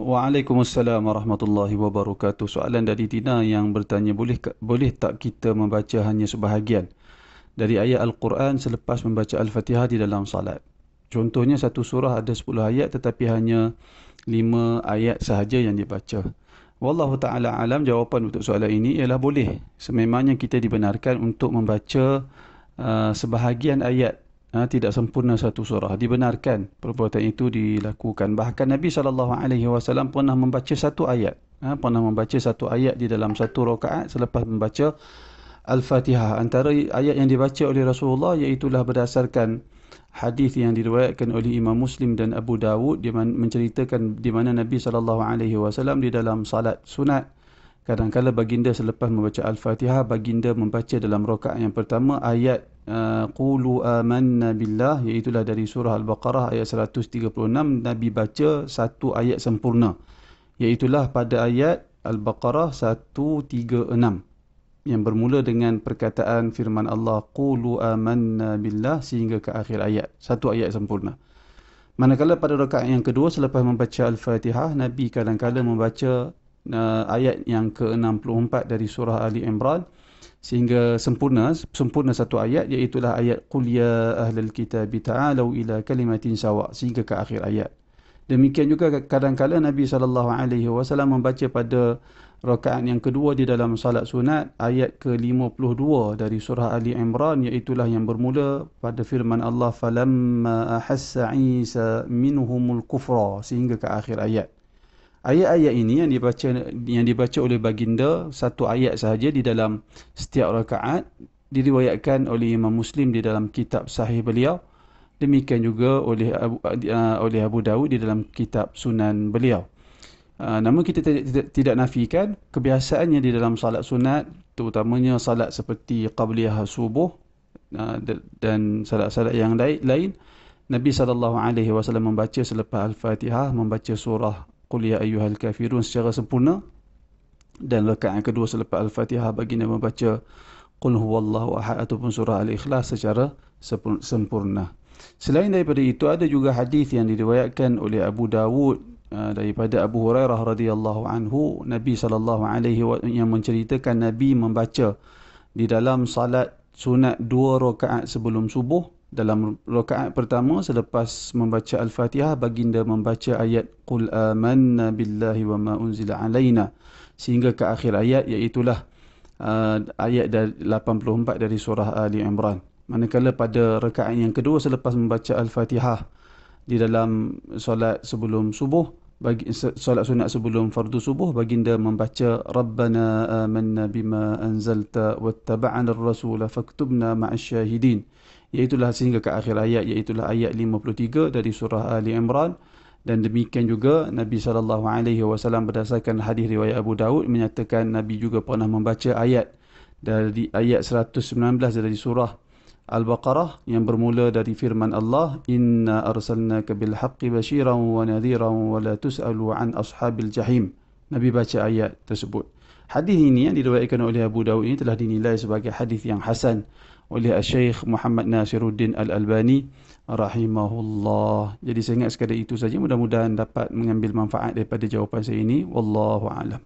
Waalaikumsalam warahmatullahi wabarakatuh. Soalan dari Tina yang bertanya boleh boleh tak kita membaca hanya sebahagian dari ayat Al-Quran selepas membaca Al-Fatihah di dalam salat. Contohnya satu surah ada 10 ayat tetapi hanya 5 ayat sahaja yang dibaca. Wallahu taala alam jawapan untuk soalan ini ialah boleh. Sememangnya kita dibenarkan untuk membaca uh, sebahagian ayat ha, tidak sempurna satu surah. Dibenarkan perbuatan itu dilakukan. Bahkan Nabi SAW pernah membaca satu ayat. Ha, pernah membaca satu ayat di dalam satu rakaat selepas membaca Al-Fatihah. Antara ayat yang dibaca oleh Rasulullah iaitulah berdasarkan hadis yang diriwayatkan oleh Imam Muslim dan Abu Dawud di mana menceritakan di mana Nabi sallallahu alaihi wasallam di dalam salat sunat kadang-kadang baginda selepas membaca al-Fatihah baginda membaca dalam rakaat yang pertama ayat Uh, qulu amanna billah iaitu lah dari surah al-baqarah ayat 136 nabi baca satu ayat sempurna iaitu lah pada ayat al-baqarah 136 yang bermula dengan perkataan firman Allah qulu amanna billah sehingga ke akhir ayat satu ayat sempurna manakala pada rakaat yang kedua selepas membaca al-fatihah nabi kadang-kadang membaca uh, ayat yang ke-64 dari surah ali imran sehingga sempurna sempurna satu ayat iaitu ayat qul ya ahlal kitabi ta'alu ila kalimatin sawa sehingga ke akhir ayat demikian juga kadang-kadang Nabi sallallahu alaihi wasallam membaca pada rakaat yang kedua di dalam salat sunat ayat ke-52 dari surah Ali Imran iaitu yang bermula pada firman Allah falamma ahassa isa minhumul kufra sehingga ke akhir ayat Ayat-ayat ini yang dibaca yang dibaca oleh baginda satu ayat sahaja di dalam setiap rakaat diriwayatkan oleh Imam Muslim di dalam kitab sahih beliau demikian juga oleh Abu, uh, oleh Abu Dawud di dalam kitab Sunan beliau. Uh, namun kita tidak, tidak, tidak nafikan kebiasaannya di dalam salat sunat terutamanya salat seperti qabliyah subuh uh, dan salat-salat yang lain, Nabi saw membaca selepas al-Fatihah membaca surah qul ya ayyuhal kafirun secara sempurna dan rakaat kedua selepas al-Fatihah baginda membaca qul huwallahu ahad ataupun surah al-ikhlas secara sempurna selain daripada itu ada juga hadis yang diriwayatkan oleh Abu Dawud uh, daripada Abu Hurairah radhiyallahu anhu Nabi sallallahu alaihi wasallam yang menceritakan Nabi membaca di dalam salat sunat dua rakaat sebelum subuh dalam rakaat pertama selepas membaca Al-Fatihah, baginda membaca ayat Qul amanna billahi wa ma unzila alaina sehingga ke akhir ayat iaitulah uh, ayat 84 dari surah Ali Imran. Manakala pada rekaan yang kedua selepas membaca Al-Fatihah di dalam solat sebelum subuh, bagi, solat sunat sebelum fardu subuh, baginda membaca Rabbana amanna bima anzalta wa taba'an al-rasula faktubna ma'asyahidin iaitulah sehingga ke akhir ayat iaitulah ayat 53 dari surah Ali Imran dan demikian juga Nabi sallallahu alaihi wasallam berdasarkan hadis riwayat Abu Daud menyatakan Nabi juga pernah membaca ayat dari ayat 119 dari surah Al-Baqarah yang bermula dari firman Allah inna arsalnaka bil haqqi basyiran wa nadhiran wa la tus'alu an ashabil jahim Nabi baca ayat tersebut Hadis ini yang diriwayatkan oleh Abu Dawud ini telah dinilai sebagai hadis yang hasan oleh Syeikh Muhammad Nasiruddin Al-Albani rahimahullah. Jadi saya ingat sekadar itu saja mudah-mudahan dapat mengambil manfaat daripada jawapan saya ini. Wallahu a'lam.